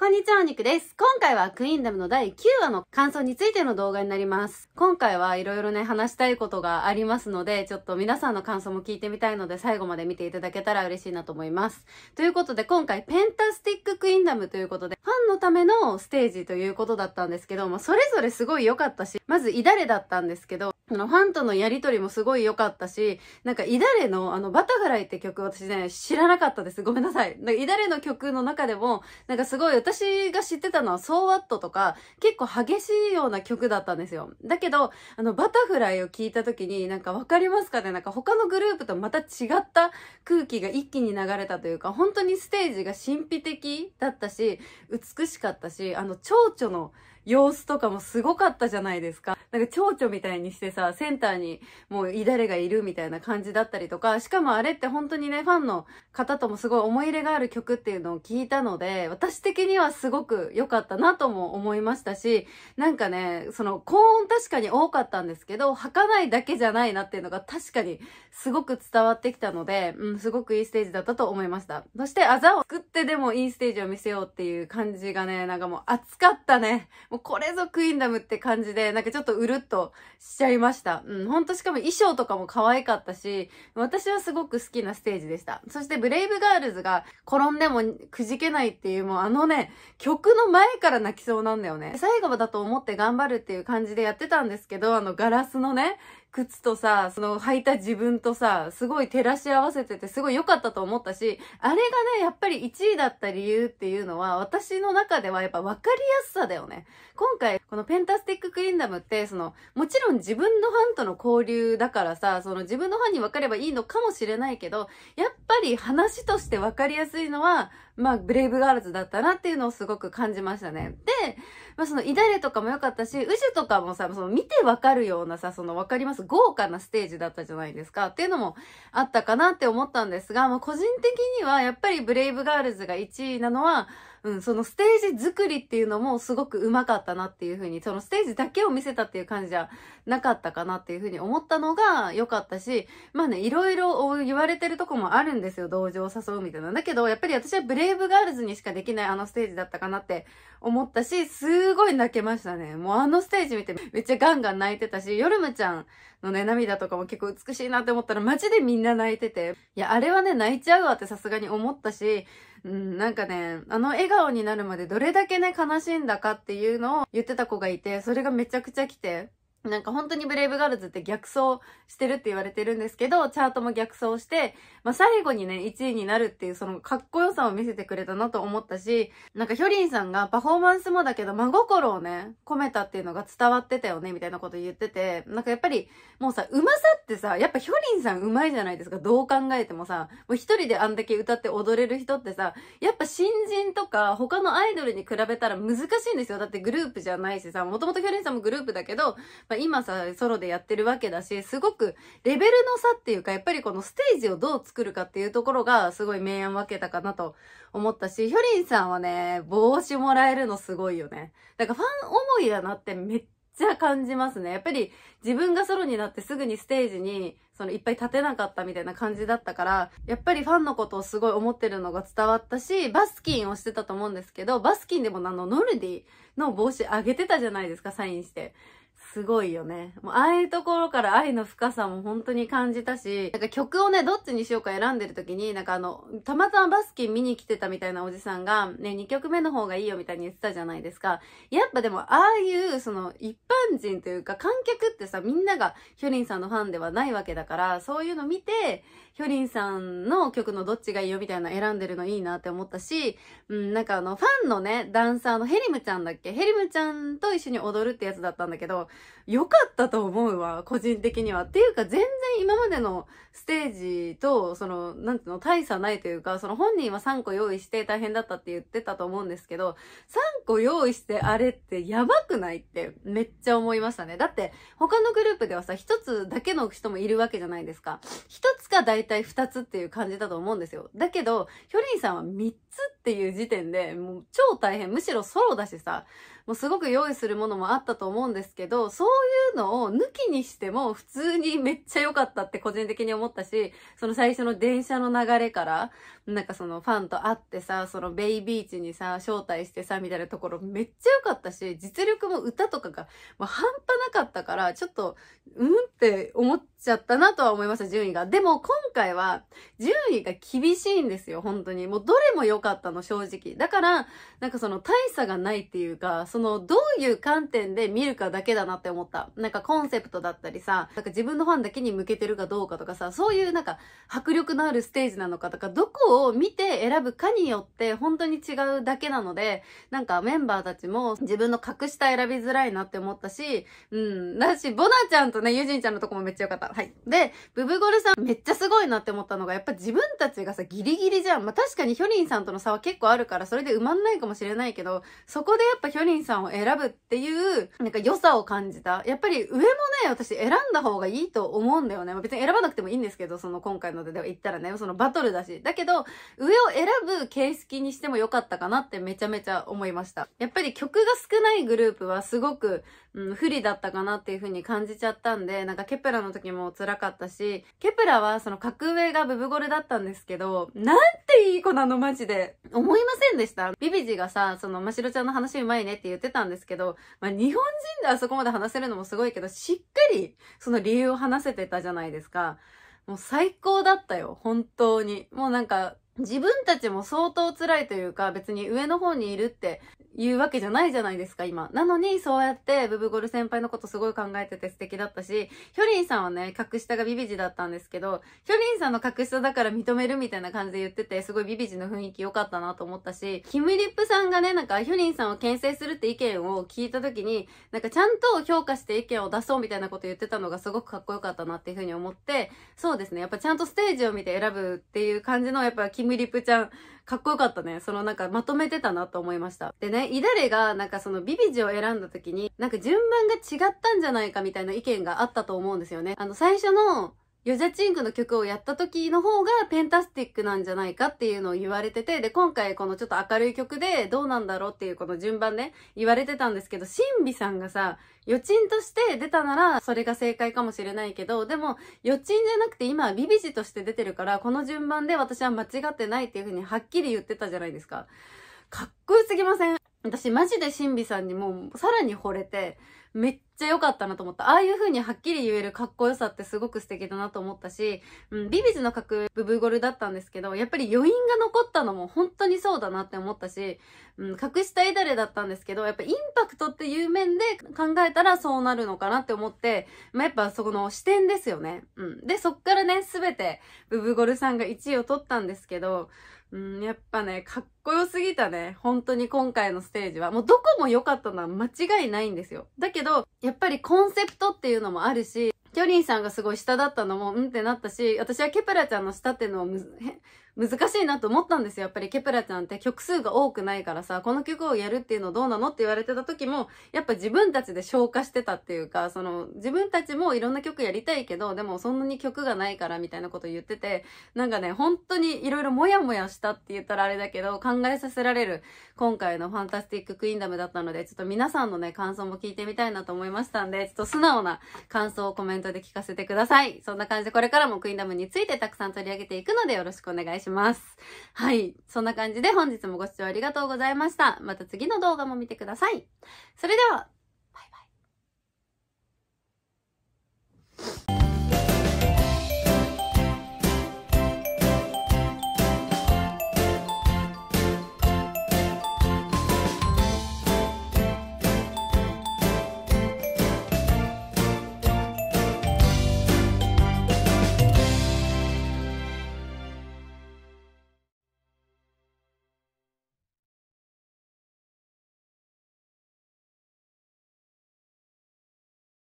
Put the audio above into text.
こんにちは、お肉です。今回はクイーンダムの第9話の感想についての動画になります。今回はいろいろね、話したいことがありますので、ちょっと皆さんの感想も聞いてみたいので、最後まで見ていただけたら嬉しいなと思います。ということで、今回、ペンタスティッククイーンダムということで、ファンのためのステージということだったんですけど、まあ、それぞれすごい良かったし、まず、イダレだったんですけど、あの、ファンとのやりとりもすごい良かったし、なんか、イダレの、あの、バタフライって曲、私ね、知らなかったです。ごめんなさい。なんか、イダレの曲の中でも、なんかすごい、私が知ってたのは、ソーワットとか、結構激しいような曲だったんですよ。だけど、あの、バタフライを聞いた時に、なんか、わかりますかねなんか、他のグループとまた違った空気が一気に流れたというか、本当にステージが神秘的だったし、美しかったし、あの、蝶々の様子とかもすごかったじゃないですか。なんか蝶々みたいにしてさ、センターにもういだれがいるみたいな感じだったりとか、しかもあれって本当にね、ファンの方ともすごい思い入れがある曲っていうのを聞いたので、私的にはすごく良かったなとも思いましたし、なんかね、その高音確かに多かったんですけど、吐かないだけじゃないなっていうのが確かにすごく伝わってきたので、うん、すごくいいステージだったと思いました。そして、あざを作ってでもいいステージを見せようっていう感じがね、なんかもう熱かったね。もうこれぞクイーンダムって感じで、なんかちょっとうるっとしちゃいました。うん、ほんとしかも衣装とかも可愛かったし、私はすごく好きなステージでした。そしてブレイブガールズが転んでもくじけないっていうもうあのね、曲の前から泣きそうなんだよね。最後だと思って頑張るっていう感じでやってたんですけど、あのガラスのね、靴とさ、その履いた自分とさ、すごい照らし合わせててすごい良かったと思ったし、あれがね、やっぱり1位だった理由っていうのは、私の中ではやっぱ分かりやすさだよね。今回、このペンタスティッククリンダムって、その、もちろん自分のファンとの交流だからさ、その自分のファンに分かればいいのかもしれないけど、やっぱり話として分かりやすいのは、まあ、ブレイブガールズだったなっていうのをすごく感じましたね。で、まあ、その、イダレとかも良かったし、ウジュとかもさ、その、見てわかるようなさ、その、わかります豪華なステージだったじゃないですか。っていうのもあったかなって思ったんですが、まあ、個人的には、やっぱりブレイブガールズが1位なのは、うん、そのステージ作りっていうのもすごく上手かったなっていうふうに、そのステージだけを見せたっていう感じじゃなかったかなっていうふうに思ったのが良かったし、まあね、いろいろ言われてるとこもあるんですよ、同情を誘うみたいな。だけど、やっぱり私はブレイブガールズにしかできないあのステージだったかなって思ったし、すごい泣けましたね。もうあのステージ見てめっちゃガンガン泣いてたし、ヨルムちゃんのね、涙とかも結構美しいなって思ったら、マジでみんな泣いてて、いや、あれはね、泣いちゃうわってさすがに思ったし、うん、なんかね、あの笑顔になるまでどれだけね、悲しんだかっていうのを言ってた子がいて、それがめちゃくちゃ来て、なんか本当にブレイブガールズって逆走してるって言われてるんですけど、チャートも逆走して、まあ、最後にね、1位になるっていうそのかっこよさを見せてくれたなと思ったし、なんかヒョリンさんがパフォーマンスもだけど真心をね、込めたっていうのが伝わってたよね、みたいなこと言ってて、なんかやっぱりもうさ、うまさってさ、やっぱヒョリンさんうまいじゃないですか、どう考えてもさ、もう一人であんだけ歌って踊れる人ってさ、やっ新人とか他のアイドルに比べたら難しいんですよ。だってグループじゃないしさ、もともとヒョリンさんもグループだけど、まあ、今さ、ソロでやってるわけだし、すごくレベルの差っていうか、やっぱりこのステージをどう作るかっていうところがすごい明暗分けたかなと思ったし、ヒョリンさんはね、帽子もらえるのすごいよね。だからファン思いだなってめっちゃ感じますね。やっぱり自分がソロになってすぐにステージにそのいっぱい立てなかったみたいな感じだったから、やっぱりファンのことをすごい思ってるのが伝わったし、バスキンをしてたと思うんですけど、バスキンでもあのノルディの帽子あげてたじゃないですか、サインして。すごいよね。もうああいうところから愛の深さも本当に感じたし、なんか曲をね、どっちにしようか選んでる時に、なんかあの、たまたまバスケ見に来てたみたいなおじさんが、ね、2曲目の方がいいよみたいに言ってたじゃないですか。やっぱでも、ああいう、その、一般人というか、観客ってさ、みんながヒョリンさんのファンではないわけだから、そういうの見て、ヒョリンさんの曲のどっちがいいよみたいな選んでるのいいなって思ったし、うん、なんかあの、ファンのね、ダンサーのヘリムちゃんだっけヘリムちゃんと一緒に踊るってやつだったんだけど、良かったと思うわ、個人的には。っていうか、全然今までのステージと、その、なんていうの、大差ないというか、その本人は3個用意して大変だったって言ってたと思うんですけど、3個用意してあれってやばくないってめっちゃ思いましたね。だって、他のグループではさ、1つだけの人もいるわけじゃないですか。1つか大体2つっていう感じだと思うんですよ。だけど、ヒョリンさんは3つっていう時点で、もう超大変。むしろソロだしさ、もうすごく用意するものもあったと思うんですけど、そういうのを抜きにしても普通にめっちゃ良かったって個人的に思ったし、その最初の電車の流れから、なんかそのファンと会ってさ、そのベイビーチにさ、招待してさ、みたいなところめっちゃ良かったし、実力も歌とかが、まあ、半端なかったから、ちょっと、うんって思っちゃったなとは思いました、順位が。でも今回は、順位が厳しいんですよ、本当に。もうどれも良かったの、正直。だから、なんかその大差がないっていうか、そのどういう観点で見るかだけだなって思った。なんかコンセプトだったりさ、なんか自分のファンだけに向けてるかどうかとかさ、そういうなんか迫力のあるステージなのかとか、どこをを見て選ぶかによって本当に違うだけなので、なんかメンバーたちも自分の格下選びづらいなって思ったし、うん、だし、ボナちゃんとね、ユジンちゃんのとこもめっちゃ良かった。はい。で、ブブゴルさんめっちゃすごいなって思ったのが、やっぱ自分たちがさ、ギリギリじゃん。まあ、確かにヒョリンさんとの差は結構あるから、それで埋まんないかもしれないけど、そこでやっぱヒョリンさんを選ぶっていう、なんか良さを感じた。やっぱり上もね、私選んだ方がいいと思うんだよね。まあ、別に選ばなくてもいいんですけど、その今回のででは言ったらね、そのバトルだし。だけど、上を選ぶ形式にしても良かったかなってめちゃめちゃ思いました。やっぱり曲が少ないグループはすごく、うん、不利だったかなっていう風に感じちゃったんで、なんかケプラの時も辛かったし、ケプラはその格上がブブゴレだったんですけど、なんていい子なのマジで。思いませんでしたビビジがさ、そのましろちゃんの話うまいねって言ってたんですけど、まあ、日本人であそこまで話せるのもすごいけど、しっかりその理由を話せてたじゃないですか。もう最高だったよ、本当に。もうなんか、自分たちも相当辛いというか、別に上の方にいるって言うわけじゃないじゃないですか、今。なのに、そうやって、ブブゴル先輩のことすごい考えてて素敵だったし、ヒョリンさんはね、格下がビビジだったんですけど、ヒョリンさんの格下だから認めるみたいな感じで言ってて、すごいビビジの雰囲気良かったなと思ったし、キムリップさんがね、なんか、ヒョリンさんを牽制するって意見を聞いた時に、なんかちゃんと評価して意見を出そうみたいなこと言ってたのがすごくかっこよかったなっていうふうに思って、そうですね、やっぱちゃんとステージを見て選ぶっていう感じの、やっぱ、キムムリプちゃん、かっこよかったね。そのなんかまとめてたなと思いました。でね、イダレがなんかそのビビジを選んだ時に、なんか順番が違ったんじゃないかみたいな意見があったと思うんですよね。あの最初の、ヨジャチングの曲をやった時の方がペンタスティックなんじゃないかっていうのを言われてて、で、今回このちょっと明るい曲でどうなんだろうっていうこの順番ね、言われてたんですけど、シンビさんがさ、予鎮として出たならそれが正解かもしれないけど、でも予鎮じゃなくて今はビビジとして出てるから、この順番で私は間違ってないっていうふうにはっきり言ってたじゃないですか。かっこよすぎません私マジでシンビさんにもうさらに惚れて、めっちゃ良かったなと思った。ああいう風にはっきり言えるかっこよさってすごく素敵だなと思ったし、うん、ビビズの書くブブゴルだったんですけど、やっぱり余韻が残ったのも本当にそうだなって思ったし、うん、隠したいだれだったんですけど、やっぱインパクトっていう面で考えたらそうなるのかなって思って、まあ、やっぱそこの視点ですよね。うん。で、そっからね、すべてブブゴルさんが1位を取ったんですけど、うん、やっぱね、かっこよすぎたね。本当に今回のステージは。もうどこも良かったのは間違いないんですよ。だけど、やっぱりコンセプトっていうのもあるし、ョリンさんがすごい下だったのも、うんってなったし、私はケプラちゃんの下っていうのは 難しいなと思ったんですよ。やっぱりケプラちゃんって曲数が多くないからさ、この曲をやるっていうのどうなのって言われてた時も、やっぱ自分たちで消化してたっていうか、その、自分たちもいろんな曲やりたいけど、でもそんなに曲がないからみたいなこと言ってて、なんかね、本当にいろいろモヤモヤしたって言ったらあれだけど、考えさせられる今回のファンタスティッククイーンダムだったので、ちょっと皆さんのね、感想も聞いてみたいなと思いましたんで、ちょっと素直な感想をコメントトで聞かせてください。そんな感じでこれからもクイーンダムについてたくさん取り上げていくのでよろしくお願いします。はい。そんな感じで本日もご視聴ありがとうございました。また次の動画も見てください。それでは、バイバイ。